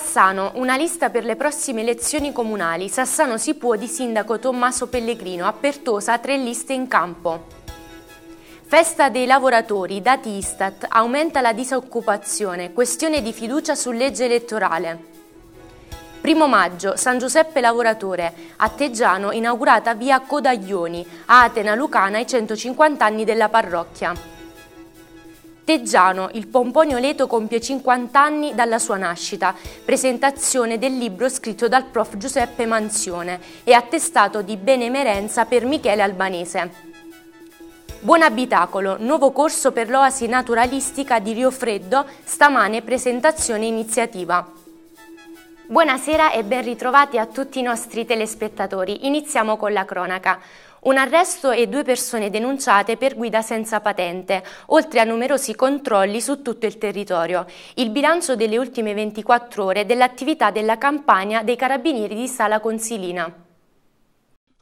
Sassano, una lista per le prossime elezioni comunali. Sassano si può di sindaco Tommaso Pellegrino, a Pertosa tre liste in campo. Festa dei lavoratori, dati Istat, aumenta la disoccupazione, questione di fiducia su legge elettorale. Primo maggio, San Giuseppe Lavoratore, a Teggiano inaugurata via Codaglioni, a Atena Lucana i 150 anni della parrocchia. Teggiano, il pomponio leto compie 50 anni dalla sua nascita, presentazione del libro scritto dal prof Giuseppe Mansione e attestato di benemerenza per Michele Albanese. Buon Abitacolo, nuovo corso per l'oasi naturalistica di Rio Freddo, stamane presentazione iniziativa. Buonasera e ben ritrovati a tutti i nostri telespettatori. Iniziamo con la cronaca un arresto e due persone denunciate per guida senza patente, oltre a numerosi controlli su tutto il territorio. Il bilancio delle ultime 24 ore dell'attività della campagna dei carabinieri di Sala Consilina.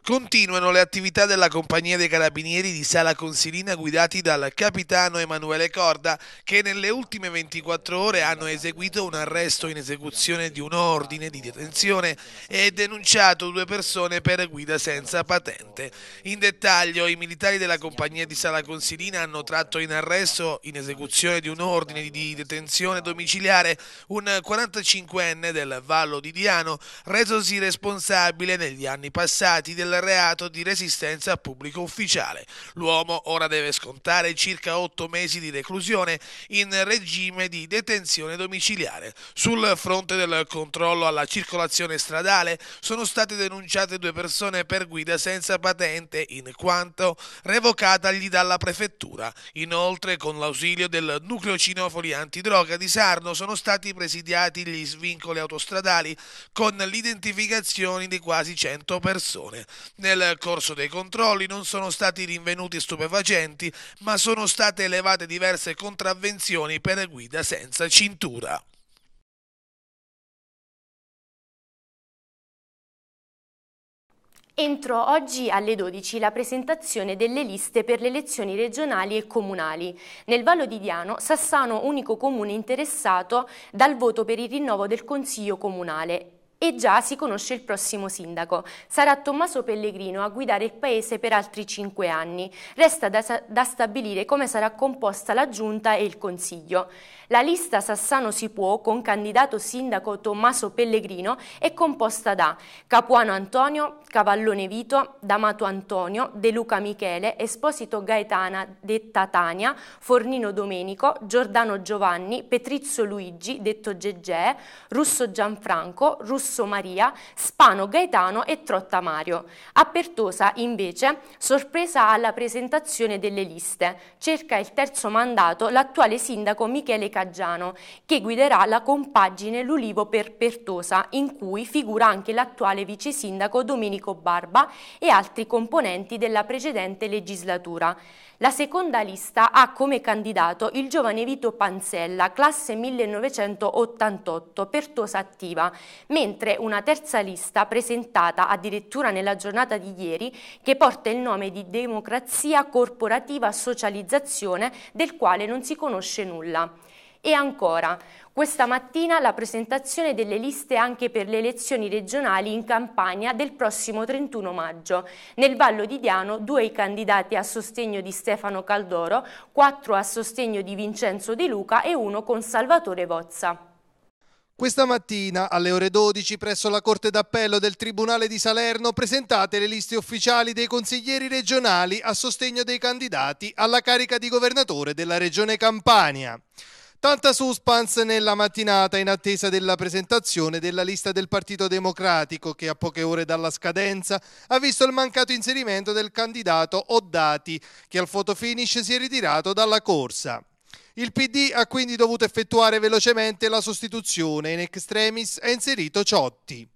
Continuano le attività della Compagnia dei Carabinieri di Sala Consilina guidati dal capitano Emanuele Corda che nelle ultime 24 ore hanno eseguito un arresto in esecuzione di un ordine di detenzione e denunciato due persone per guida senza patente. In dettaglio i militari della Compagnia di Sala Consilina hanno tratto in arresto in esecuzione di un ordine di detenzione domiciliare un 45enne del Vallo di Diano resosi responsabile negli anni passati della reato di resistenza a pubblico ufficiale. L'uomo ora deve scontare circa otto mesi di reclusione in regime di detenzione domiciliare. Sul fronte del controllo alla circolazione stradale sono state denunciate due persone per guida senza patente in quanto revocatagli dalla prefettura. Inoltre, con l'ausilio del nucleo cinofoli antidroga di Sarno, sono stati presidiati gli svincoli autostradali con l'identificazione di quasi 100 persone. Nel corso dei controlli non sono stati rinvenuti stupefacenti, ma sono state elevate diverse contravvenzioni per guida senza cintura. Entro oggi alle 12 la presentazione delle liste per le elezioni regionali e comunali. Nel Vallo di Diano, Sassano unico comune interessato dal voto per il rinnovo del Consiglio Comunale e già si conosce il prossimo sindaco. Sarà Tommaso Pellegrino a guidare il paese per altri cinque anni. Resta da, da stabilire come sarà composta la giunta e il consiglio. La lista Sassano si può, con candidato sindaco Tommaso Pellegrino, è composta da Capuano Antonio, Cavallone Vito, D'Amato Antonio, De Luca Michele, Esposito Gaetana, detta Tania, Fornino Domenico, Giordano Giovanni, Petrizio Luigi, detto Gegè, Russo Gianfranco, Russo Maria, Spano Gaetano e Trotta Mario. A Pertosa, invece, sorpresa alla presentazione delle liste. Cerca il terzo mandato l'attuale sindaco Michele Cagliari Caggiano, che guiderà la compagine L'Ulivo per Pertosa, in cui figura anche l'attuale vice sindaco Domenico Barba e altri componenti della precedente legislatura. La seconda lista ha come candidato il giovane Vito Panzella, classe 1988, Pertosa attiva, mentre una terza lista presentata addirittura nella giornata di ieri che porta il nome di Democrazia Corporativa Socializzazione del quale non si conosce nulla. E ancora, questa mattina la presentazione delle liste anche per le elezioni regionali in Campania del prossimo 31 maggio. Nel Vallo di Diano due i candidati a sostegno di Stefano Caldoro, quattro a sostegno di Vincenzo De Luca e uno con Salvatore Vozza. Questa mattina alle ore 12 presso la Corte d'Appello del Tribunale di Salerno presentate le liste ufficiali dei consiglieri regionali a sostegno dei candidati alla carica di governatore della Regione Campania. Tanta suspense nella mattinata in attesa della presentazione della lista del Partito Democratico che a poche ore dalla scadenza ha visto il mancato inserimento del candidato Oddati che al fotofinish si è ritirato dalla corsa. Il PD ha quindi dovuto effettuare velocemente la sostituzione in extremis ha inserito Ciotti.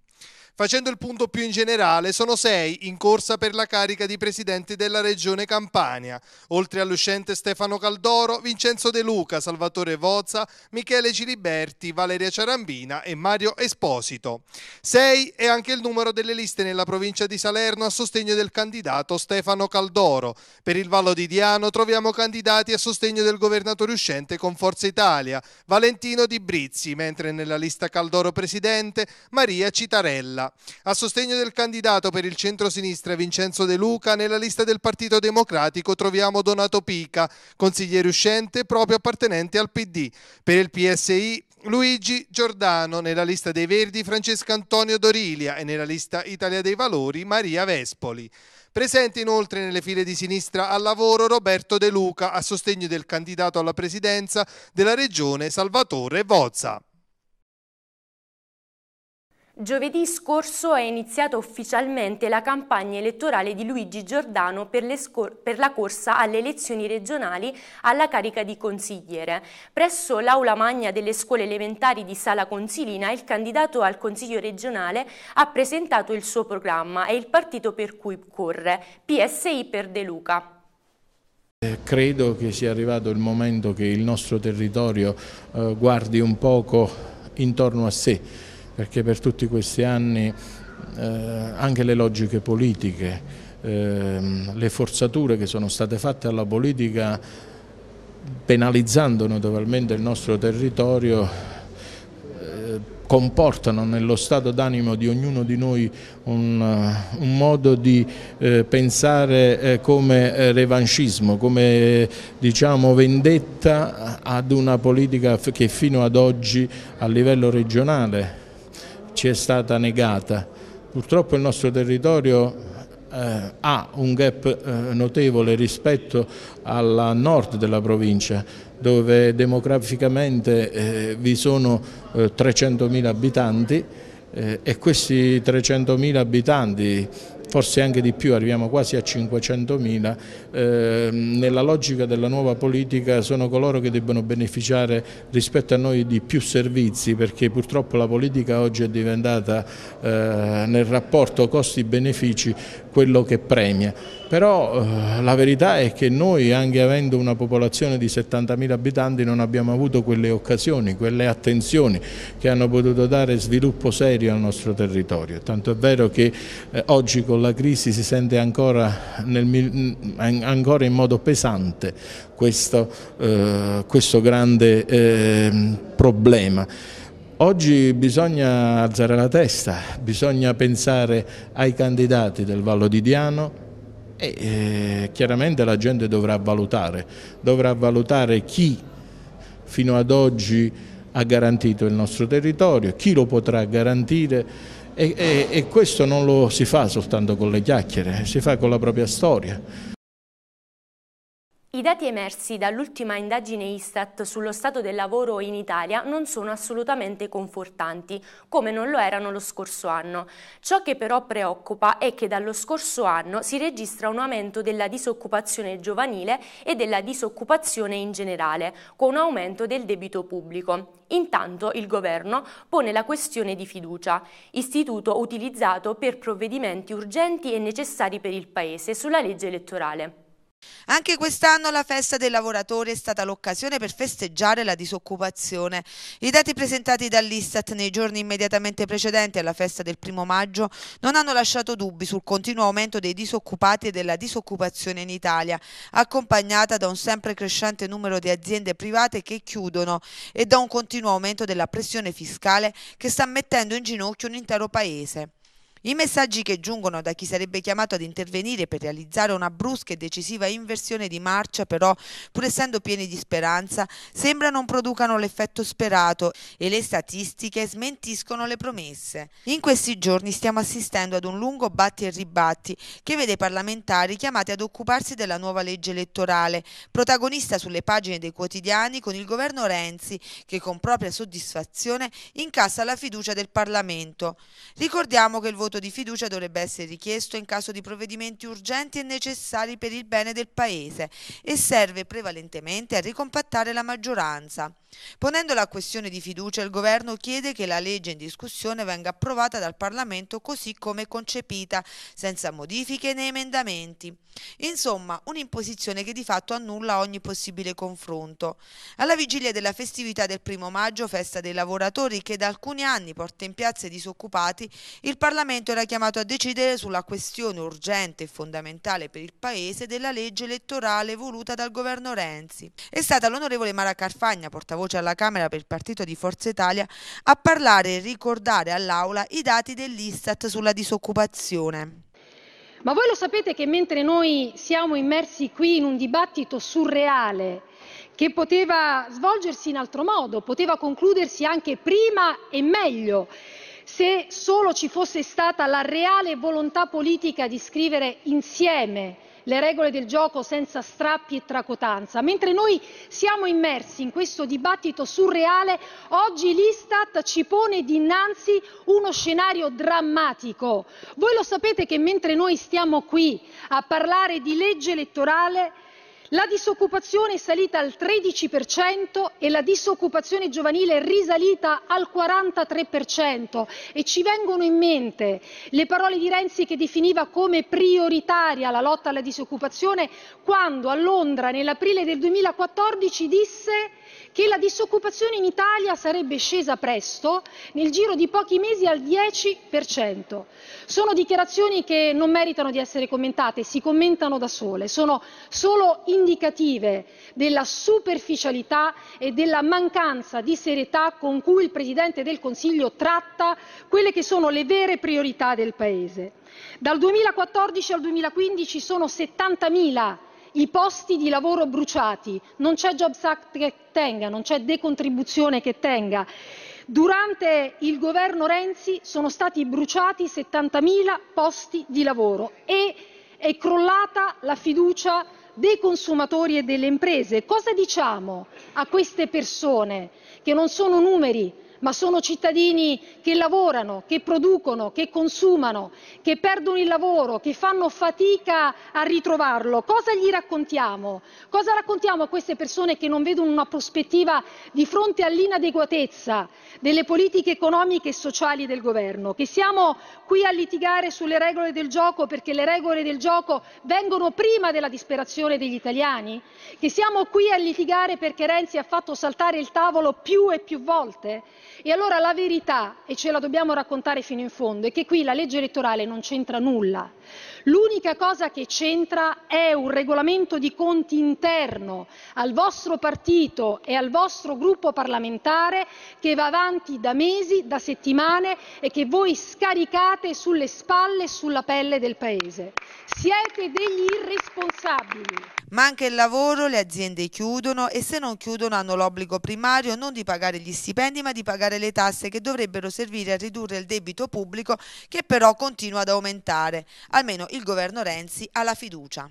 Facendo il punto più in generale, sono sei in corsa per la carica di presidente della regione Campania. Oltre all'uscente Stefano Caldoro, Vincenzo De Luca, Salvatore Vozza, Michele Ciliberti, Valeria Ciarambina e Mario Esposito. Sei è anche il numero delle liste nella provincia di Salerno a sostegno del candidato Stefano Caldoro. Per il Vallo di Diano troviamo candidati a sostegno del governatore uscente con Forza Italia, Valentino Di Brizzi, mentre nella lista Caldoro presidente Maria Citarella. A sostegno del candidato per il centro-sinistra Vincenzo De Luca, nella lista del Partito Democratico troviamo Donato Pica, consigliere uscente proprio appartenente al PD. Per il PSI Luigi Giordano, nella lista dei Verdi Francesco Antonio Dorilia e nella lista Italia dei Valori Maria Vespoli. Presente inoltre nelle file di sinistra al lavoro Roberto De Luca a sostegno del candidato alla presidenza della regione Salvatore Vozza. Giovedì scorso è iniziata ufficialmente la campagna elettorale di Luigi Giordano per, per, la corsa alle elezioni regionali alla carica di consigliere. Presso l'aula magna delle scuole elementari di Sala Consilina il candidato al consiglio regionale ha presentato il suo programma e il partito per cui corre, PSI per De Luca. Eh, credo che sia arrivato il momento che il nostro territorio eh, guardi un poco intorno a sé perché per tutti questi anni eh, anche le logiche politiche, eh, le forzature che sono state fatte alla politica penalizzando notevolmente il nostro territorio eh, comportano nello stato d'animo di ognuno di noi un, eh, un modo di eh, pensare eh, come eh, revanchismo, come diciamo, vendetta ad una politica che fino ad oggi a livello regionale ci è stata negata. Purtroppo il nostro territorio eh, ha un gap eh, notevole rispetto al nord della provincia dove demograficamente eh, vi sono 300.000 eh, abitanti eh, e questi 300.000 abitanti forse anche di più, arriviamo quasi a 500.000, eh, nella logica della nuova politica sono coloro che debbono beneficiare rispetto a noi di più servizi perché purtroppo la politica oggi è diventata eh, nel rapporto costi-benefici quello che premia. Però eh, la verità è che noi anche avendo una popolazione di 70.000 abitanti non abbiamo avuto quelle occasioni, quelle attenzioni che hanno potuto dare sviluppo serio al nostro territorio. Tanto è vero che eh, oggi con con la crisi si sente ancora, nel, ancora in modo pesante questo, eh, questo grande eh, problema. Oggi bisogna alzare la testa, bisogna pensare ai candidati del Vallo di Diano, e eh, chiaramente la gente dovrà valutare, dovrà valutare chi fino ad oggi ha garantito il nostro territorio, chi lo potrà garantire e, e, e questo non lo si fa soltanto con le chiacchiere, si fa con la propria storia. I dati emersi dall'ultima indagine Istat sullo stato del lavoro in Italia non sono assolutamente confortanti, come non lo erano lo scorso anno. Ciò che però preoccupa è che dallo scorso anno si registra un aumento della disoccupazione giovanile e della disoccupazione in generale, con un aumento del debito pubblico. Intanto il governo pone la questione di fiducia, istituto utilizzato per provvedimenti urgenti e necessari per il Paese sulla legge elettorale. Anche quest'anno la festa dei lavoratori è stata l'occasione per festeggiare la disoccupazione. I dati presentati dall'Istat nei giorni immediatamente precedenti alla festa del primo maggio non hanno lasciato dubbi sul continuo aumento dei disoccupati e della disoccupazione in Italia, accompagnata da un sempre crescente numero di aziende private che chiudono e da un continuo aumento della pressione fiscale che sta mettendo in ginocchio un intero paese. I messaggi che giungono da chi sarebbe chiamato ad intervenire per realizzare una brusca e decisiva inversione di marcia, però, pur essendo pieni di speranza, sembra non producano l'effetto sperato e le statistiche smentiscono le promesse. In questi giorni stiamo assistendo ad un lungo batti e ribatti che vede i parlamentari chiamati ad occuparsi della nuova legge elettorale, protagonista sulle pagine dei quotidiani con il governo Renzi che con propria soddisfazione incassa la fiducia del Parlamento. Ricordiamo che il voto voto di fiducia dovrebbe essere richiesto in caso di provvedimenti urgenti e necessari per il bene del Paese e serve prevalentemente a ricompattare la maggioranza. Ponendo la questione di fiducia, il Governo chiede che la legge in discussione venga approvata dal Parlamento così come concepita, senza modifiche né emendamenti. Insomma, un'imposizione che di fatto annulla ogni possibile confronto. Alla vigilia della festività del primo maggio, festa dei lavoratori che da alcuni anni porta in piazza i disoccupati, il Parlamento Parlamento era chiamato a decidere sulla questione urgente e fondamentale per il Paese della legge elettorale voluta dal governo Renzi. È stata l'onorevole Mara Carfagna, portavoce alla Camera per il partito di Forza Italia, a parlare e ricordare all'Aula i dati dell'Istat sulla disoccupazione. Ma voi lo sapete che mentre noi siamo immersi qui in un dibattito surreale che poteva svolgersi in altro modo, poteva concludersi anche prima e meglio, se solo ci fosse stata la reale volontà politica di scrivere insieme le regole del gioco senza strappi e tracotanza. Mentre noi siamo immersi in questo dibattito surreale, oggi l'Istat ci pone dinanzi uno scenario drammatico. Voi lo sapete che mentre noi stiamo qui a parlare di legge elettorale, la disoccupazione è salita al 13% e la disoccupazione giovanile è risalita al 43% e ci vengono in mente le parole di Renzi che definiva come prioritaria la lotta alla disoccupazione quando a Londra nell'aprile del 2014 disse che la disoccupazione in Italia sarebbe scesa presto, nel giro di pochi mesi al 10%. Sono dichiarazioni che non meritano di essere commentate, si commentano da sole, sono solo indicative della superficialità e della mancanza di serietà con cui il Presidente del Consiglio tratta quelle che sono le vere priorità del Paese. Dal 2014 al 2015 sono 70.000 i posti di lavoro bruciati, non c'è Jobs Act che tenga, non c'è decontribuzione che tenga. Durante il governo Renzi sono stati bruciati 70.000 posti di lavoro e è crollata la fiducia dei consumatori e delle imprese. Cosa diciamo a queste persone che non sono numeri, ma sono cittadini che lavorano, che producono, che consumano, che perdono il lavoro, che fanno fatica a ritrovarlo. Cosa gli raccontiamo? Cosa raccontiamo a queste persone che non vedono una prospettiva di fronte all'inadeguatezza delle politiche economiche e sociali del governo? Che siamo qui a litigare sulle regole del gioco perché le regole del gioco vengono prima della disperazione degli italiani? Che siamo qui a litigare perché Renzi ha fatto saltare il tavolo più e più volte? E allora la verità, e ce la dobbiamo raccontare fino in fondo, è che qui la legge elettorale non c'entra nulla. L'unica cosa che c'entra è un regolamento di conti interno al vostro partito e al vostro gruppo parlamentare che va avanti da mesi, da settimane e che voi scaricate sulle spalle e sulla pelle del Paese. Siete degli irresponsabili. Manca il lavoro, le aziende chiudono e se non chiudono hanno l'obbligo primario non di pagare gli stipendi ma di pagare le tasse che dovrebbero servire a ridurre il debito pubblico che però continua ad aumentare. Almeno il governo Renzi ha la fiducia.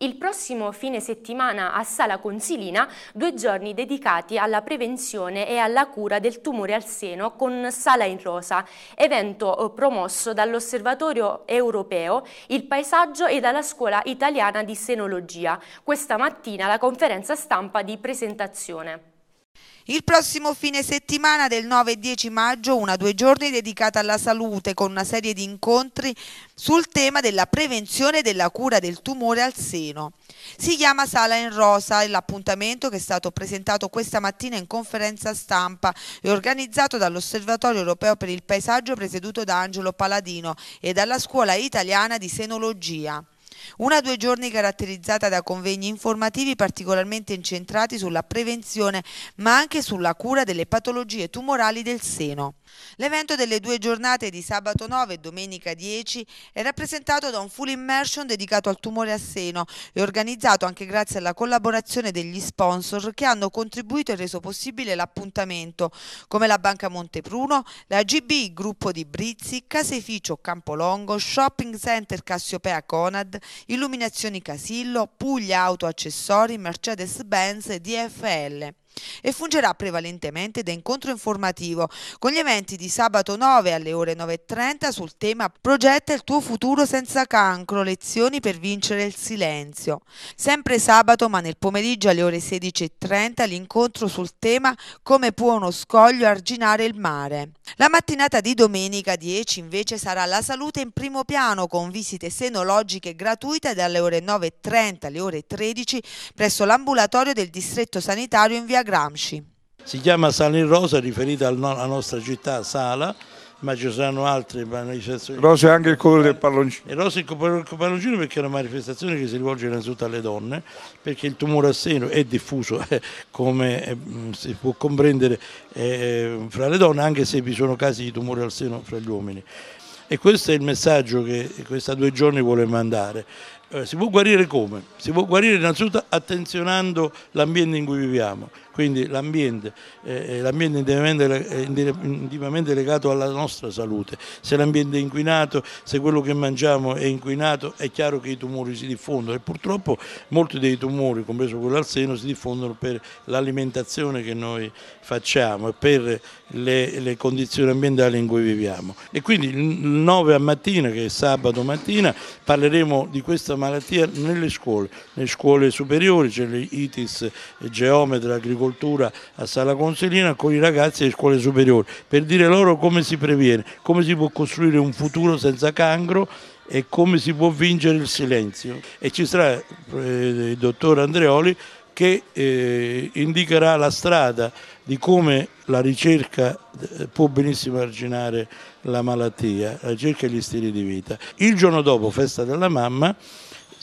Il prossimo fine settimana a Sala Consilina due giorni dedicati alla prevenzione e alla cura del tumore al seno con Sala in Rosa, evento eh, promosso dall'Osservatorio Europeo, il Paesaggio e dalla Scuola Italiana di Senologia. Questa mattina la conferenza stampa di presentazione. Il prossimo fine settimana del 9 e 10 maggio, una due giorni dedicata alla salute con una serie di incontri sul tema della prevenzione e della cura del tumore al seno. Si chiama Sala in Rosa, l'appuntamento che è stato presentato questa mattina in conferenza stampa e organizzato dall'Osservatorio Europeo per il Paesaggio presieduto da Angelo Paladino e dalla Scuola Italiana di Senologia. Una due giorni caratterizzata da convegni informativi particolarmente incentrati sulla prevenzione ma anche sulla cura delle patologie tumorali del seno. L'evento delle due giornate di sabato 9 e domenica 10 è rappresentato da un full immersion dedicato al tumore a seno e organizzato anche grazie alla collaborazione degli sponsor che hanno contribuito e reso possibile l'appuntamento, come la Banca Montepruno, la GB Gruppo di Brizzi, Caseificio Campolongo, Shopping Center Cassiopea Conad, Illuminazioni Casillo, Puglia Auto Accessori, Mercedes-Benz e DFL e fungerà prevalentemente da incontro informativo con gli eventi di sabato 9 alle ore 9.30 sul tema Progetta il tuo futuro senza cancro, lezioni per vincere il silenzio. Sempre sabato ma nel pomeriggio alle ore 16.30 l'incontro sul tema Come può uno scoglio arginare il mare. La mattinata di domenica 10 invece sarà la salute in primo piano con visite senologiche gratuite dalle ore 9.30 alle ore 13 presso l'ambulatorio del distretto sanitario in via Gramsci. Si chiama Sala in Rosa, riferita alla nostra città Sala, ma ci saranno altre manifestazioni. Rosa è anche il colore del palloncino. E rosa è il colore del palloncino perché è una manifestazione che si rivolge innanzitutto alle donne, perché il tumore a seno è diffuso, eh, come eh, si può comprendere, eh, fra le donne, anche se vi sono casi di tumore al seno fra gli uomini. E questo è il messaggio che questa due giorni vuole mandare. Si può guarire come? Si può guarire innanzitutto attenzionando l'ambiente in cui viviamo, quindi l'ambiente, eh, eh l'ambiente è eh, intimamente legato alla nostra salute. Se l'ambiente è inquinato, se quello che mangiamo è inquinato, è chiaro che i tumori si diffondono e purtroppo molti dei tumori, compreso quello al seno, si diffondono per l'alimentazione che noi facciamo e per le, le condizioni ambientali in cui viviamo. E quindi il 9 a mattina, che è sabato mattina, parleremo di questa malattia nelle scuole, nelle scuole superiori, c'è cioè l'ITIS, geometra, agricoltura, Cultura a Sala Consilina con i ragazzi delle scuole superiori per dire loro come si previene, come si può costruire un futuro senza cancro e come si può vincere il silenzio. E ci sarà eh, il dottor Andreoli che eh, indicherà la strada di come la ricerca eh, può benissimo arginare la malattia, la ricerca e gli stili di vita. Il giorno dopo, festa della mamma,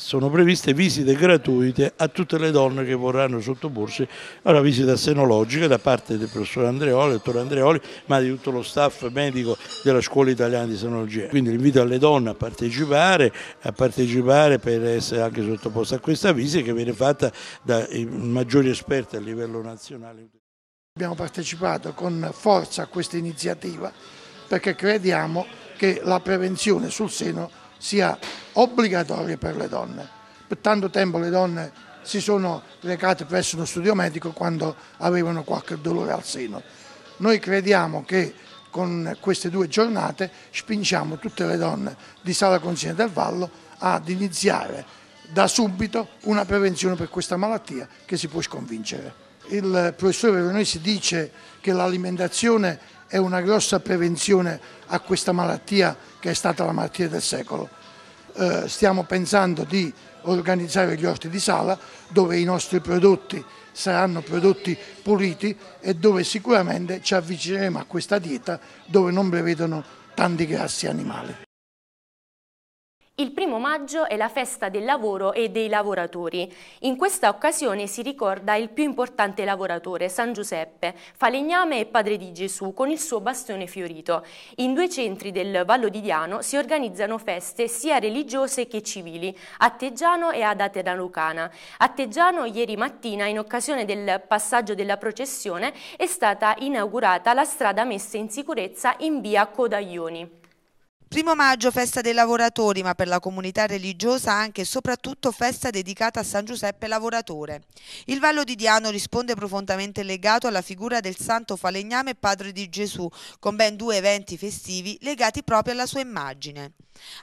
sono previste visite gratuite a tutte le donne che vorranno sottoporsi alla visita senologica da parte del professor Andreoli, dottor Andreoli, ma di tutto lo staff medico della Scuola Italiana di Senologia. Quindi l'invito alle donne a partecipare, a partecipare per essere anche sottoposte a questa visita che viene fatta dai eh, maggiori esperti a livello nazionale. Abbiamo partecipato con forza a questa iniziativa perché crediamo che la prevenzione sul seno sia obbligatoria per le donne. Per tanto tempo le donne si sono recate presso uno studio medico quando avevano qualche dolore al seno. Noi crediamo che con queste due giornate spingiamo tutte le donne di Sala Consigliere del Vallo ad iniziare da subito una prevenzione per questa malattia che si può sconvincere. Il professore Veronese dice che l'alimentazione è una grossa prevenzione a questa malattia che è stata la malattia del secolo. Eh, stiamo pensando di organizzare gli orti di sala dove i nostri prodotti saranno prodotti puliti e dove sicuramente ci avvicineremo a questa dieta dove non prevedono tanti grassi animali. Il primo maggio è la festa del lavoro e dei lavoratori. In questa occasione si ricorda il più importante lavoratore, San Giuseppe, falegname e padre di Gesù, con il suo bastone fiorito. In due centri del Vallo di Diano si organizzano feste sia religiose che civili, a Teggiano e ad Atena Lucana. A Teggiano ieri mattina, in occasione del passaggio della processione, è stata inaugurata la strada messa in sicurezza in via Codaglioni. Primo maggio, festa dei lavoratori, ma per la comunità religiosa anche e soprattutto festa dedicata a San Giuseppe Lavoratore. Il Vallo di Diano risponde profondamente legato alla figura del santo falegname padre di Gesù, con ben due eventi festivi legati proprio alla sua immagine.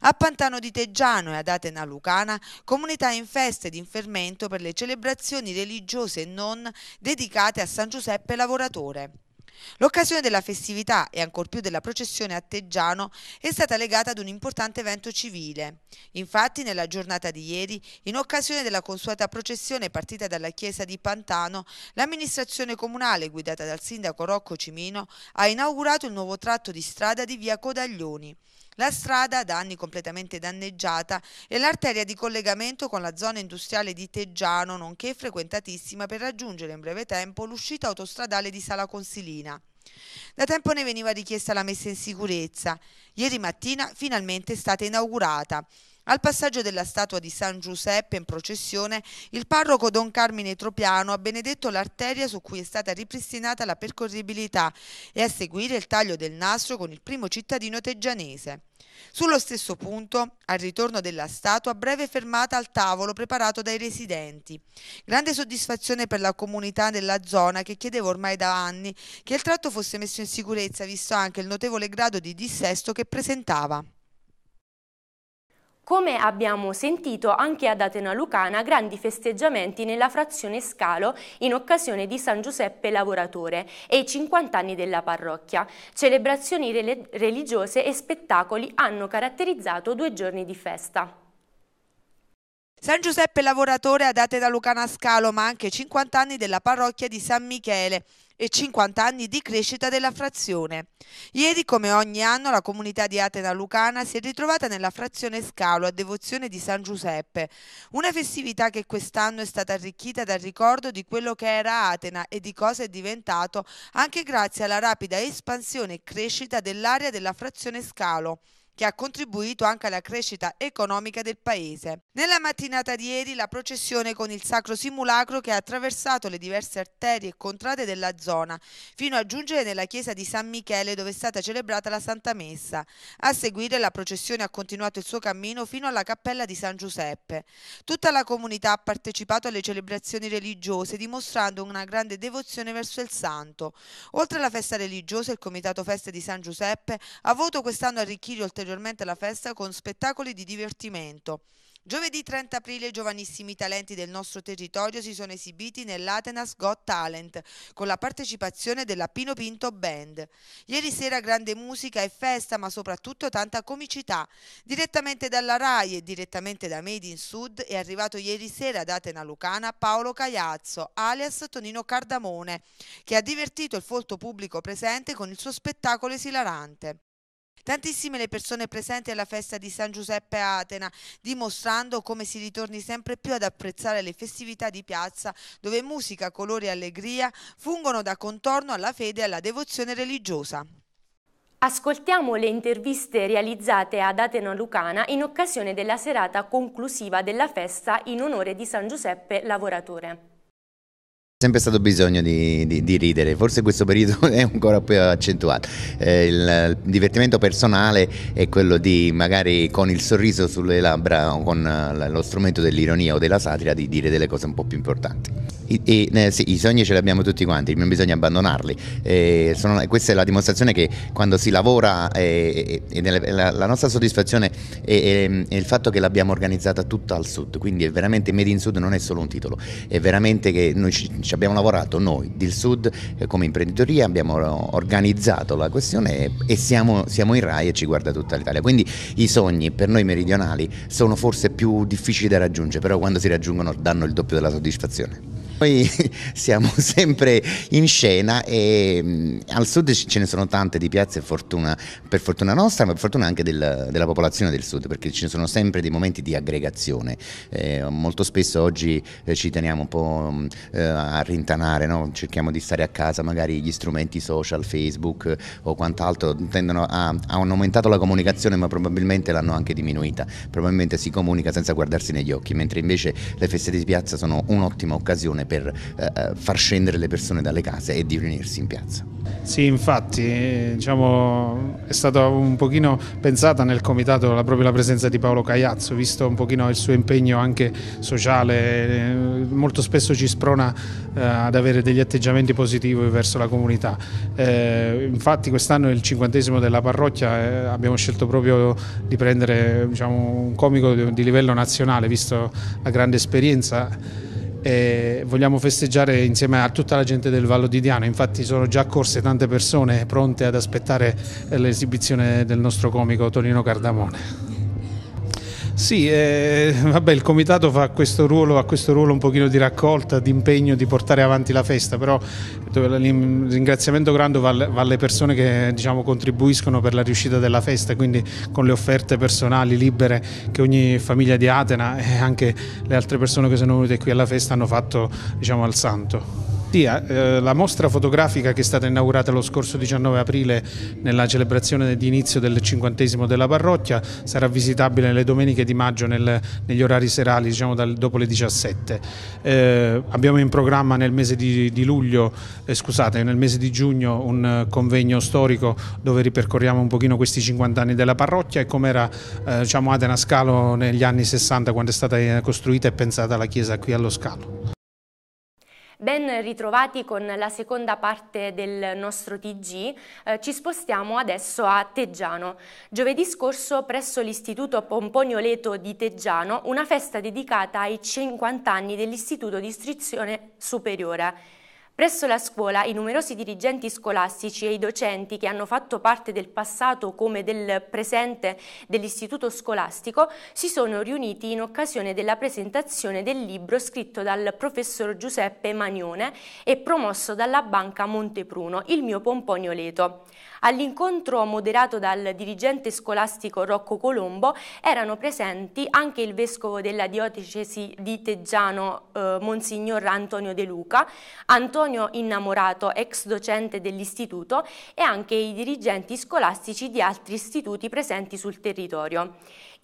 A Pantano di Teggiano e ad Atena Lucana, comunità in festa ed in fermento per le celebrazioni religiose e non dedicate a San Giuseppe Lavoratore. L'occasione della festività e ancor più della processione a Teggiano è stata legata ad un importante evento civile. Infatti nella giornata di ieri, in occasione della consueta processione partita dalla chiesa di Pantano, l'amministrazione comunale guidata dal sindaco Rocco Cimino ha inaugurato il nuovo tratto di strada di via Codaglioni. La strada, da anni completamente danneggiata, è l'arteria di collegamento con la zona industriale di Teggiano, nonché frequentatissima per raggiungere in breve tempo l'uscita autostradale di Sala Consilina. Da tempo ne veniva richiesta la messa in sicurezza. Ieri mattina finalmente è stata inaugurata. Al passaggio della statua di San Giuseppe in processione, il parroco Don Carmine Tropiano ha benedetto l'arteria su cui è stata ripristinata la percorribilità e a seguire il taglio del nastro con il primo cittadino teggianese. Sullo stesso punto, al ritorno della statua, breve fermata al tavolo preparato dai residenti. Grande soddisfazione per la comunità della zona che chiedeva ormai da anni che il tratto fosse messo in sicurezza, visto anche il notevole grado di dissesto che presentava. Come abbiamo sentito, anche ad Atena Lucana grandi festeggiamenti nella frazione Scalo in occasione di San Giuseppe Lavoratore e i 50 anni della parrocchia. Celebrazioni re religiose e spettacoli hanno caratterizzato due giorni di festa. San Giuseppe Lavoratore ad date Lucana Scalo, ma anche 50 anni della parrocchia di San Michele e 50 anni di crescita della frazione. Ieri, come ogni anno, la comunità di Atena Lucana si è ritrovata nella frazione Scalo a devozione di San Giuseppe, una festività che quest'anno è stata arricchita dal ricordo di quello che era Atena e di cosa è diventato anche grazie alla rapida espansione e crescita dell'area della frazione Scalo che ha contribuito anche alla crescita economica del paese. Nella mattinata di ieri la processione con il Sacro Simulacro che ha attraversato le diverse arterie e contrade della zona fino a giungere nella chiesa di San Michele dove è stata celebrata la Santa Messa. A seguire la processione ha continuato il suo cammino fino alla cappella di San Giuseppe. Tutta la comunità ha partecipato alle celebrazioni religiose dimostrando una grande devozione verso il santo. Oltre alla festa religiosa il Comitato Feste di San Giuseppe ha voluto quest'anno arricchire oltre ulteriormente la festa con spettacoli di divertimento. Giovedì 30 aprile i giovanissimi talenti del nostro territorio si sono esibiti nell'Atenas Got Talent con la partecipazione della Pino Pinto Band. Ieri sera grande musica e festa ma soprattutto tanta comicità. Direttamente dalla RAI e direttamente da Made in Sud è arrivato ieri sera ad Atena Lucana Paolo Cagliazzo alias Tonino Cardamone che ha divertito il folto pubblico presente con il suo spettacolo esilarante. Tantissime le persone presenti alla festa di San Giuseppe a Atena, dimostrando come si ritorni sempre più ad apprezzare le festività di piazza, dove musica, colori e allegria fungono da contorno alla fede e alla devozione religiosa. Ascoltiamo le interviste realizzate ad Atena Lucana in occasione della serata conclusiva della festa in onore di San Giuseppe Lavoratore sempre stato bisogno di, di, di, ridere, forse questo periodo è ancora più accentuato. Eh, il, il, divertimento personale è quello di magari con il sorriso sulle labbra o con eh, lo strumento dell'ironia o della satira di dire delle cose un po' più importanti e, e, sì, i sogni ce li abbiamo tutti quanti, non bisogna abbandonarli. E sono, questa è la dimostrazione che quando si lavora e, la, la, nostra soddisfazione è, il fatto che l'abbiamo organizzata tutta al sud, quindi è veramente Made in Sud non è solo un titolo, è veramente che noi ci, ci abbiamo lavorato noi del sud eh, come imprenditoria, abbiamo organizzato la questione e, siamo, siamo in RAI e ci guarda tutta l'Italia. Quindi i sogni per noi meridionali sono forse più difficili da raggiungere, però quando si raggiungono danno il doppio della soddisfazione. Noi siamo sempre in scena e mh, mm, al sud ce ne sono tante di piazze, fortuna, per fortuna nostra, ma per fortuna anche del, della popolazione del sud, perché ci sono sempre dei momenti di aggregazione. Eh, molto spesso oggi eh, ci teniamo un po' mm, eh, a rintanare, no? cerchiamo di stare a casa, magari gli strumenti social, Facebook eh, o quant'altro tendono a, hanno aumentato la comunicazione, ma probabilmente l'hanno anche diminuita. Probabilmente si comunica senza guardarsi negli occhi, mentre invece le feste di piazza sono un'ottima occasione per per eh, eh, far scendere le persone dalle case e di riunirsi in piazza. Sì, infatti diciamo, è stata un pochino pensata nel comitato la, proprio la presenza di Paolo Cagliazzo, visto un pochino il suo impegno anche sociale, eh, molto spesso ci sprona eh, ad avere degli atteggiamenti positivi verso la comunità. Eh, infatti quest'anno è il cinquantesimo della parrocchia, eh, abbiamo scelto proprio di prendere diciamo, un comico di, di livello nazionale, visto la grande esperienza e vogliamo festeggiare insieme a tutta la gente del Vallo di Diano, infatti sono già accorse tante persone pronte ad aspettare l'esibizione del nostro comico Tonino Cardamone. Sì, eh, vabbè, il comitato fa questo ruolo, ha questo ruolo un pochino di raccolta, di impegno, di portare avanti la festa, però il ringraziamento grande va alle persone che diciamo, contribuiscono per la riuscita della festa, quindi con le offerte personali libere che ogni famiglia di Atena e anche le altre persone che sono venute qui alla festa hanno fatto diciamo, al santo. Mattia, eh, la mostra fotografica che è stata inaugurata lo scorso 19 aprile nella celebrazione di inizio del cinquantesimo della parrocchia sarà visitabile le domeniche di maggio nel, negli orari serali, diciamo dal, dopo le 17. Eh, abbiamo in programma nel mese di, di luglio, eh, scusate, nel mese di giugno un eh, convegno storico dove ripercorriamo un pochino questi 50 anni della parrocchia e com'era eh, diciamo Atena Scalo negli anni 60 quando è stata eh, costruita e pensata la chiesa qui allo Scalo. Ben ritrovati con la seconda parte del nostro TG, eh, ci spostiamo adesso a Teggiano. Giovedì scorso presso l'Istituto Pomponio Leto di Teggiano una festa dedicata ai 50 anni dell'Istituto di Istruzione Superiore. Presso la scuola i numerosi dirigenti scolastici e i docenti che hanno fatto parte del passato come del presente dell'istituto scolastico si sono riuniti in occasione della presentazione del libro scritto dal professor Giuseppe Manione e promosso dalla Banca Montepruno, Il mio pomponio leto. All'incontro moderato dal dirigente scolastico Rocco Colombo erano presenti anche il vescovo della diocesi di Teggiano, eh, Monsignor Antonio De Luca, Antonio Innamorato, ex docente dell'istituto, e anche i dirigenti scolastici di altri istituti presenti sul territorio.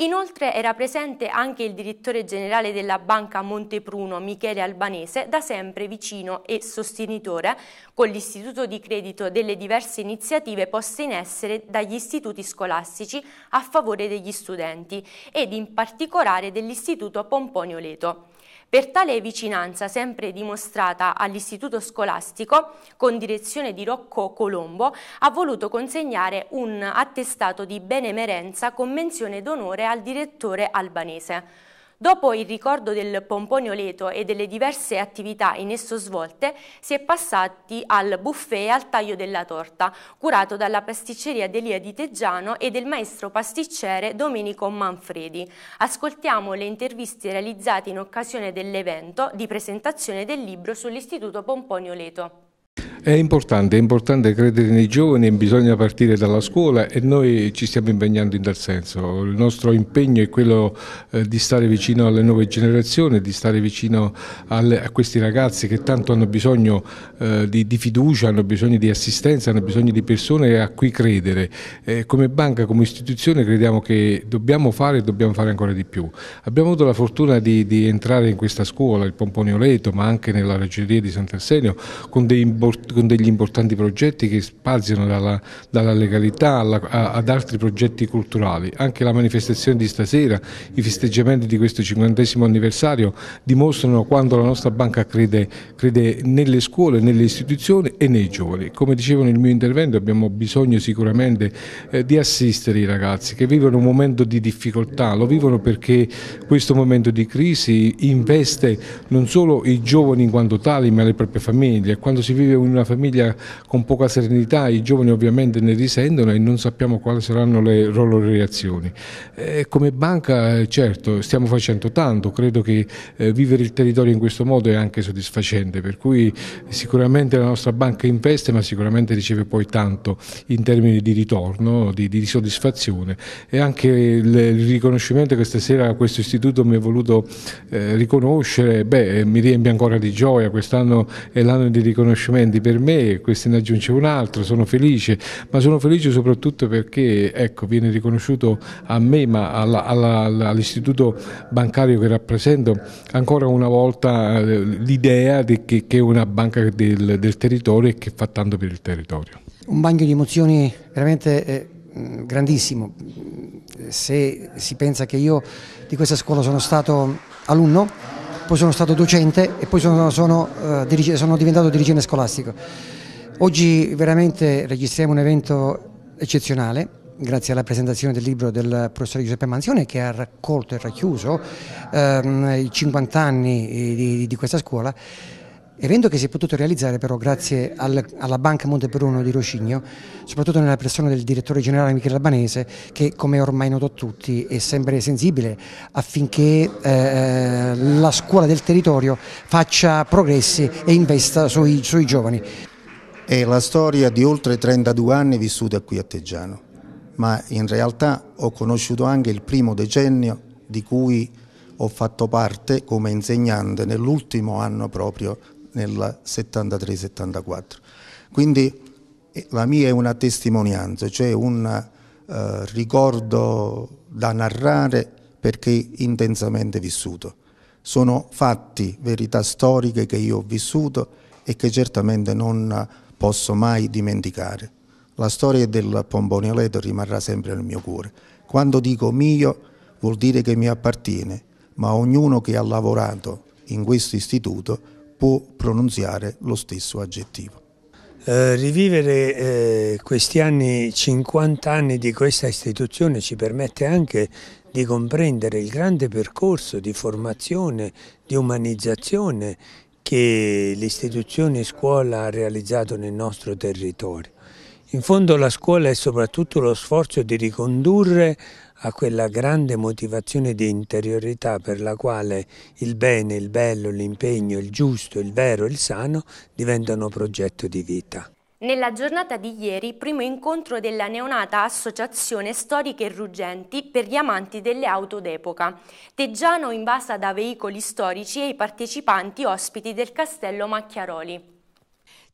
Inoltre era presente anche il direttore generale della Banca Montepruno, Michele Albanese, da sempre vicino e sostenitore con l'istituto di credito delle diverse iniziative poste in essere dagli istituti scolastici a favore degli studenti ed in particolare dell'istituto Pomponio Leto. Per tale vicinanza, sempre dimostrata all'istituto scolastico, con direzione di Rocco Colombo, ha voluto consegnare un attestato di benemerenza con menzione d'onore al direttore albanese. Dopo il ricordo del Pomponio Leto e delle diverse attività in esso svolte, si è passati al buffet e al taglio della torta, curato dalla pasticceria Delia di Teggiano e del maestro pasticcere Domenico Manfredi. Ascoltiamo le interviste realizzate in occasione dell'evento di presentazione del libro sull'Istituto Pomponio Leto. È importante, è importante credere nei giovani, bisogna partire dalla scuola e noi ci stiamo impegnando in tal senso. Il nostro impegno è quello eh, di stare vicino alle nuove generazioni, di stare vicino alle, a questi ragazzi che tanto hanno bisogno eh, di, di, fiducia, hanno bisogno di assistenza, hanno bisogno di persone a cui credere. come banca, come istituzione crediamo che dobbiamo fare e dobbiamo fare ancora di più. Abbiamo avuto la fortuna di, di entrare in questa scuola, il Pomponio Leto, ma anche nella Ragioneria di Sant'Arsenio, con dei importanti con degli importanti progetti che spaziano dalla, dalla legalità alla, a, ad altri progetti culturali. Anche la manifestazione di stasera, i festeggiamenti di questo cinquantesimo anniversario dimostrano quanto la nostra banca crede, crede nelle scuole, nelle istituzioni e nei giovani. Come dicevo nel mio intervento abbiamo bisogno sicuramente eh, di assistere i ragazzi che vivono un momento di difficoltà, lo vivono perché questo momento di crisi investe non solo i giovani in quanto tali ma le proprie famiglie. Quando si vive un una famiglia con poca serenità, i giovani ovviamente ne risentono e non sappiamo quali saranno le loro reazioni. Eh, come banca eh, certo stiamo facendo tanto, credo che eh, vivere il territorio in questo modo è anche soddisfacente, per cui sicuramente la nostra banca investe ma sicuramente riceve poi tanto in termini di ritorno, di, di soddisfazione e anche il, il riconoscimento che stasera questo istituto mi ha voluto eh, riconoscere, beh, mi riempie ancora di gioia, quest'anno è l'anno dei riconoscimenti Per per me, questo ne aggiunge un altro, sono felice, ma sono felice soprattutto perché ecco, viene riconosciuto a me, ma all'istituto bancario che rappresento, ancora una volta eh, l'idea che, è una banca del, del, territorio e che fa tanto per il territorio. Un bagno di emozioni veramente... Eh, grandissimo. Se si pensa che io di questa scuola sono stato alunno, poi sono stato docente e poi sono, sono, eh, sono diventato dirigente scolastico. Oggi veramente registriamo un evento eccezionale grazie alla presentazione del libro del professor Giuseppe Manzione che ha raccolto e racchiuso ehm, i 50 anni eh, di, di questa scuola Evento che si è potuto realizzare però grazie al, alla Banca Monte di Rocigno, soprattutto nella persona del direttore generale Michele Albanese, che come ormai noto a tutti è sempre sensibile affinché eh, la scuola del territorio faccia progressi e investa sui, sui giovani. È la storia di oltre 32 anni vissuta qui a Teggiano, ma in realtà ho conosciuto anche il primo decennio di cui ho fatto parte come insegnante nell'ultimo anno proprio nel 73-74. Quindi eh, la mia è una testimonianza, cioè un eh, ricordo da narrare perché intensamente vissuto. Sono fatti, verità storiche che io ho vissuto e che certamente non posso mai dimenticare. La storia del Pompone Leto rimarrà sempre nel mio cuore. Quando dico mio vuol dire che mi appartiene, ma ognuno che ha lavorato in questo istituto può pronunziare lo stesso aggettivo. Eh, rivivere eh, questi anni, 50 anni di questa istituzione ci permette anche di comprendere il grande percorso di formazione, di umanizzazione che l'istituzione scuola ha realizzato nel nostro territorio. In fondo la scuola è soprattutto lo sforzo di ricondurre a quella grande motivazione di interiorità per la quale il bene, il bello, l'impegno, il giusto, il vero, il sano diventano progetto di vita. Nella giornata di ieri, primo incontro della neonata Associazione Storiche e Ruggenti per gli amanti delle auto d'epoca. Teggiano invasa da veicoli storici e i partecipanti ospiti del Castello Macchiaroli.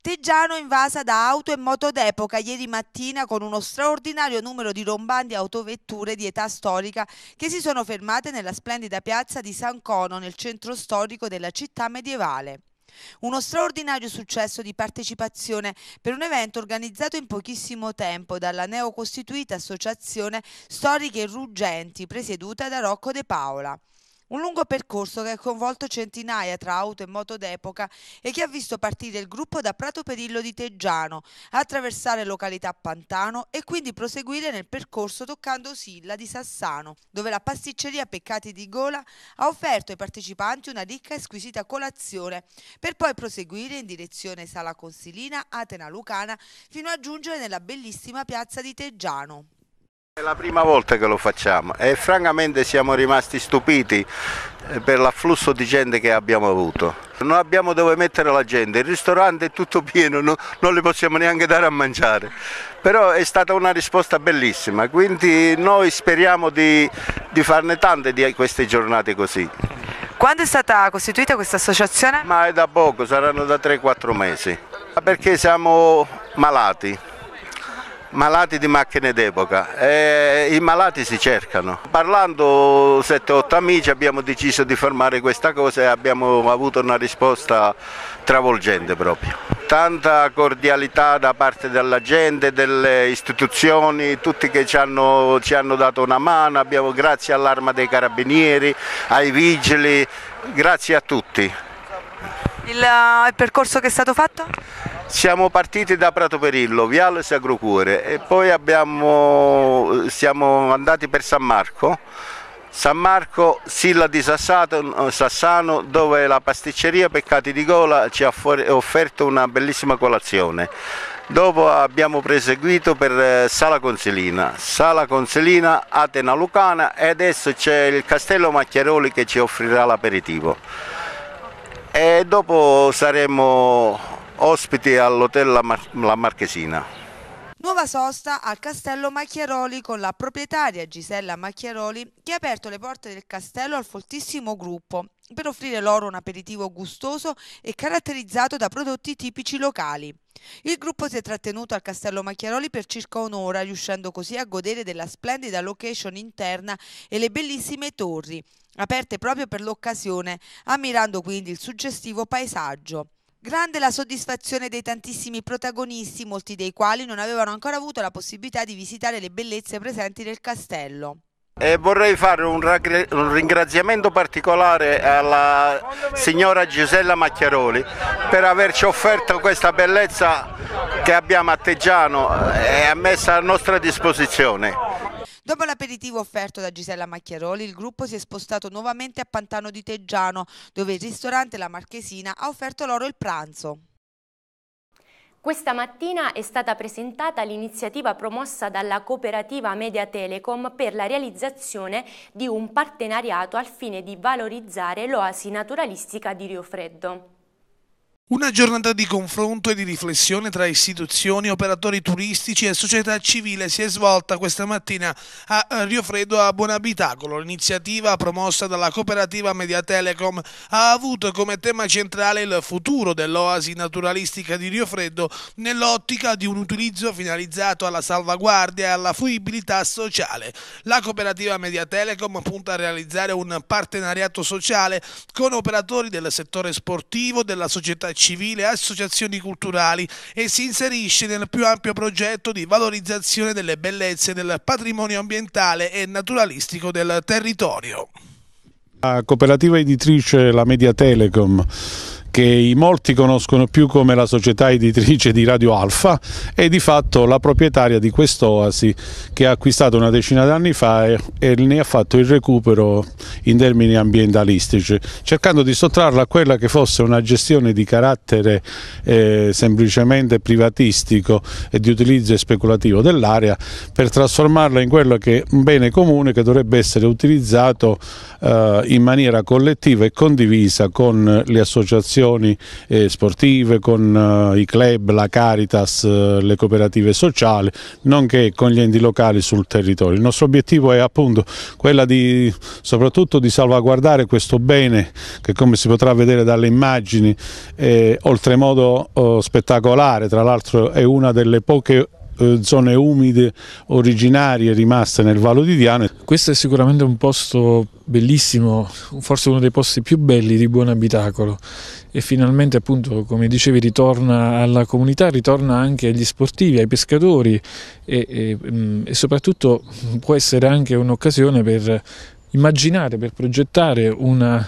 Teggiano invasa da auto e moto d'epoca ieri mattina con uno straordinario numero di rombandi autovetture di età storica che si sono fermate nella splendida piazza di San Cono nel centro storico della città medievale. Uno straordinario successo di partecipazione per un evento organizzato in pochissimo tempo dalla neocostituita associazione Storiche Ruggenti, presieduta da Rocco De Paola. Un lungo percorso che ha coinvolto centinaia tra auto e moto d'epoca e che ha visto partire il gruppo da Prato Perillo di Teggiano, attraversare località Pantano e quindi proseguire nel percorso toccando Silla di Sassano, dove la pasticceria Peccati di Gola ha offerto ai partecipanti una ricca e squisita colazione, per poi proseguire in direzione Sala Consilina, Atena Lucana, fino a giungere nella bellissima piazza di Teggiano. È la prima volta che lo facciamo e francamente siamo rimasti stupiti eh, per l'afflusso di gente che abbiamo avuto. Non abbiamo dove mettere la gente, il ristorante è tutto pieno, non, non le possiamo neanche dare a mangiare, però è stata una risposta bellissima, quindi noi speriamo di, di farne tante di queste giornate così. Quando è stata costituita questa associazione? Ma è da poco, saranno da 3-4 mesi, perché siamo malati malati di macchine d'epoca e i malati si cercano. Parlando 7-8 amici abbiamo deciso di fermare questa cosa e abbiamo avuto una risposta travolgente proprio. Tanta cordialità da parte della gente, delle istituzioni, tutti che ci hanno, ci hanno dato una mano, abbiamo grazie all'arma dei carabinieri, ai vigili, grazie a tutti. il, eh, il percorso che è stato fatto? Siamo partiti da Prato Perillo, Viale Sacro Cuore e poi abbiamo, siamo andati per San Marco, San Marco, Silla di Sassato, Sassano dove la pasticceria Peccati di Gola ci ha offerto una bellissima colazione. Dopo abbiamo proseguito per eh, Sala Conselina, Sala Conselina, Atena Lucana e adesso c'è il Castello Macchiaroli che ci offrirà l'aperitivo. E dopo saremo ospiti all'Hotel La, Marchesina. Nuova sosta al castello Macchiaroli con la proprietaria Gisella Macchiaroli che ha aperto le porte del castello al fortissimo gruppo per offrire loro un aperitivo gustoso e caratterizzato da prodotti tipici locali. Il gruppo si è trattenuto al Castello Macchiaroli per circa un'ora, riuscendo così a godere della splendida location interna e le bellissime torri, aperte proprio per l'occasione, ammirando quindi il suggestivo paesaggio. Grande la soddisfazione dei tantissimi protagonisti, molti dei quali non avevano ancora avuto la possibilità di visitare le bellezze presenti nel castello. E vorrei fare un, un, ringraziamento particolare alla signora Gisella Macchiaroli per averci offerto questa bellezza che abbiamo a Teggiano eh, e messo a nostra disposizione. Dopo l'aperitivo offerto da Gisella Macchiaroli, il gruppo si è spostato nuovamente a Pantano di Teggiano, dove il ristorante La Marchesina ha offerto loro il pranzo. Questa mattina è stata presentata l'iniziativa promossa dalla cooperativa Media Telecom per la realizzazione di un partenariato al fine di valorizzare l'oasi naturalistica di Rio Freddo. Una giornata di confronto e di riflessione tra istituzioni, operatori turistici e società civile si è svolta questa mattina a eh, Rio Freddo a Buonabitacolo. L'iniziativa promossa dalla cooperativa Media Telecom ha avuto come tema centrale il futuro dell'oasi naturalistica di Rio Freddo nell'ottica di un utilizzo finalizzato alla salvaguardia e alla fruibilità sociale. La cooperativa Media Telecom punta a realizzare un partenariato sociale con operatori del settore sportivo, della società civile e associazioni culturali e si inserisce nel più ampio progetto di valorizzazione delle bellezze del patrimonio ambientale e naturalistico del territorio. La cooperativa editrice La Media Telecom che i molti conoscono più come la società editrice di Radio Alfa è di fatto la proprietaria di quest'oasi che ha acquistato una decina d'anni fa e, e ne ha fatto il recupero in termini ambientalistici, cercando di sottrarla a quella che fosse una gestione di carattere eh, semplicemente privatistico e di utilizzo speculativo dell'area per trasformarla in quello che è un bene comune che dovrebbe essere utilizzato eh, in maniera collettiva e condivisa con le associazioni associazioni eh, sportive, con eh, i club, la Caritas, eh, le cooperative sociali, nonché con gli enti locali sul territorio. Il nostro obiettivo è appunto quella di soprattutto di salvaguardare questo bene che come si potrà vedere dalle immagini è oltremodo oh, spettacolare, tra l'altro è una delle poche eh, zone umide originarie rimaste nel Vallo di Diano questo è sicuramente un posto bellissimo, forse uno dei posti più belli di Buon Abitacolo e finalmente appunto come dicevi ritorna alla comunità, ritorna anche agli sportivi, ai pescatori e, e, mm, e soprattutto può essere anche un'occasione per immaginare, per progettare una,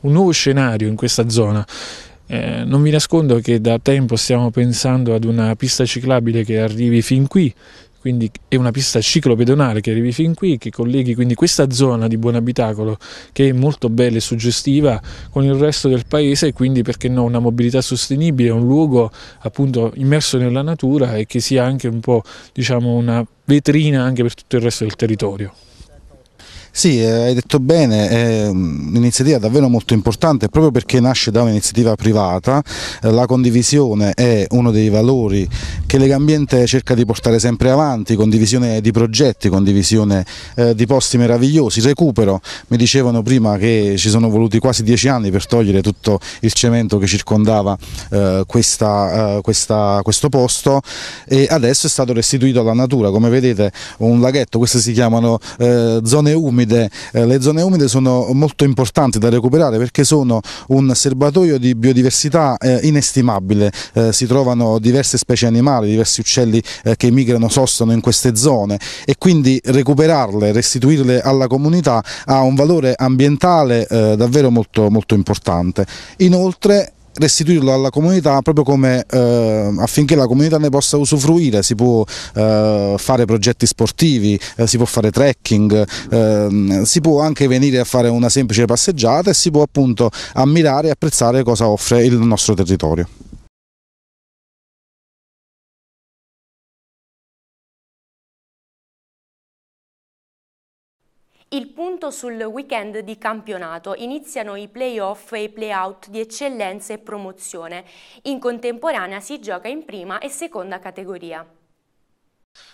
un nuovo scenario in questa zona. Eh, non vi nascondo che da tempo stiamo pensando ad una pista ciclabile che arrivi fin qui, quindi è una pista ciclopedonale che arrivi fin qui, che colleghi quindi questa zona di Buon Abitacolo, che è molto bella e suggestiva, con il resto del paese e quindi perché no una mobilità sostenibile, un luogo appunto immerso nella natura e che sia anche un po' diciamo una vetrina anche per tutto il resto del territorio. Sì, eh, hai detto bene, è mm, un'iniziativa davvero molto importante proprio perché nasce da un'iniziativa privata, eh, la condivisione è uno dei valori che Legambiente cerca di portare sempre avanti, condivisione di progetti, condivisione eh, di posti meravigliosi, recupero, mi dicevano prima che ci sono voluti quasi dieci anni per togliere tutto il cemento che circondava questa, questa, questo posto e adesso è stato restituito alla natura, come vedete un laghetto, queste si chiamano zone umide, umide, eh, le zone umide sono molto importanti da recuperare perché sono un serbatoio di biodiversità eh, inestimabile, eh, si trovano diverse specie animali, diversi uccelli eh, che migrano, sostano in queste zone e quindi recuperarle, restituirle alla comunità ha un valore ambientale eh, davvero molto, molto importante. Inoltre restituirlo alla comunità proprio come eh, affinché la comunità ne possa usufruire, si può eh, fare progetti sportivi, eh, si può fare trekking, ehm, si può anche venire a fare una semplice passeggiata e si può appunto ammirare e apprezzare cosa offre il nostro territorio. Il punto sul weekend di campionato. Iniziano i playoff e i playout di eccellenza e promozione. In contemporanea si gioca in prima e seconda categoria.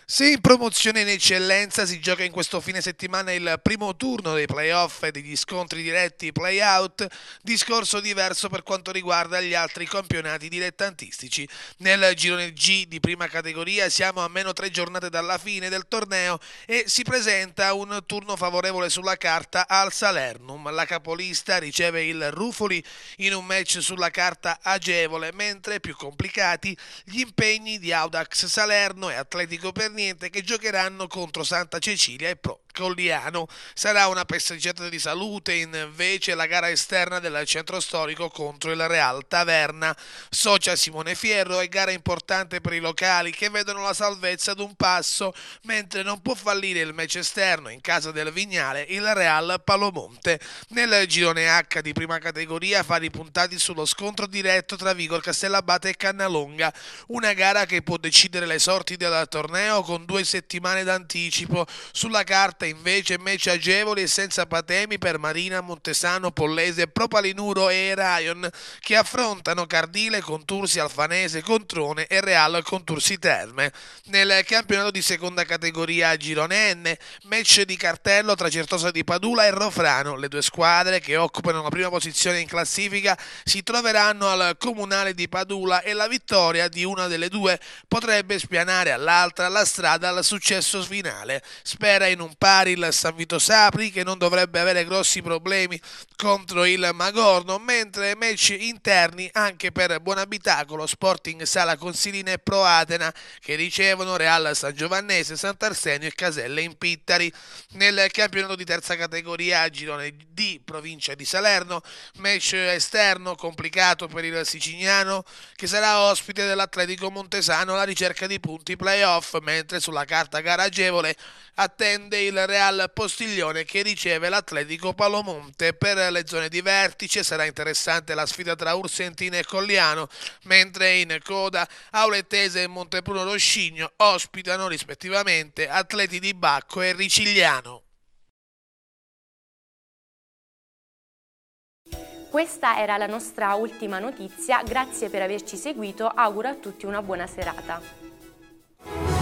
Se in promozione in eccellenza si gioca in questo fine settimana il primo turno dei playoff e degli scontri diretti playout, discorso diverso per quanto riguarda gli altri campionati dilettantistici. Nel girone G di prima categoria siamo a meno tre giornate dalla fine del torneo e si presenta un turno favorevole sulla carta al Salernum. La capolista riceve il Rufoli in un match sulla carta agevole, mentre più complicati gli impegni di Audax Salerno e Atletico per niente che giocheranno contro Santa Cecilia e Pro colliano sarà una passeggiata di salute, invece la gara esterna del centro storico contro il Real Taverna. Socia Simone Fierro è gara importante per i locali che vedono la salvezza ad un passo, mentre non può fallire il match esterno in casa del Vignale il Real Palomonte. Nel girone H di prima categoria fari puntati sullo scontro diretto tra Vigor Castellabate e Cannalonga, una gara che può decidere le sorti del torneo con due settimane d'anticipo sulla carta giornata invece match agevoli e senza patemi per Marina, Montesano, Pollese, Propalinuro e Ryan che affrontano Cardile, Contursi, Alfanese, Controne e Real Contursi Terme. Nel campionato di seconda categoria Girone N, match di cartello tra Certosa di Padula e Rofrano. Le due squadre che occupano la prima posizione in classifica si troveranno al comunale di Padula e la vittoria di una delle due potrebbe spianare all'altra la strada al successo finale. Spera in un paio titolare il San Vito Sapri che non dovrebbe avere grossi problemi contro il Magorno, mentre match interni anche per Buonabitacolo, Sporting Sala Consilina e Pro Atena che ricevono Real San Giovannese, Sant'Arsenio e Caselle in Pittari. Nel campionato di terza categoria girone D, provincia di Salerno, match esterno complicato per il siciliano che sarà ospite dell'Atletico Montesano alla ricerca di punti playoff, mentre sulla carta gara agevole attende il Real Postiglione che riceve l'Atletico Palomonte. Per le zone di vertice sarà interessante la sfida tra Ursentino e Colliano, mentre in coda Auletese e Montepruno Roscigno ospitano rispettivamente atleti di Bacco e Ricigliano. Questa era la nostra ultima notizia, grazie per averci seguito, auguro a tutti una buona serata.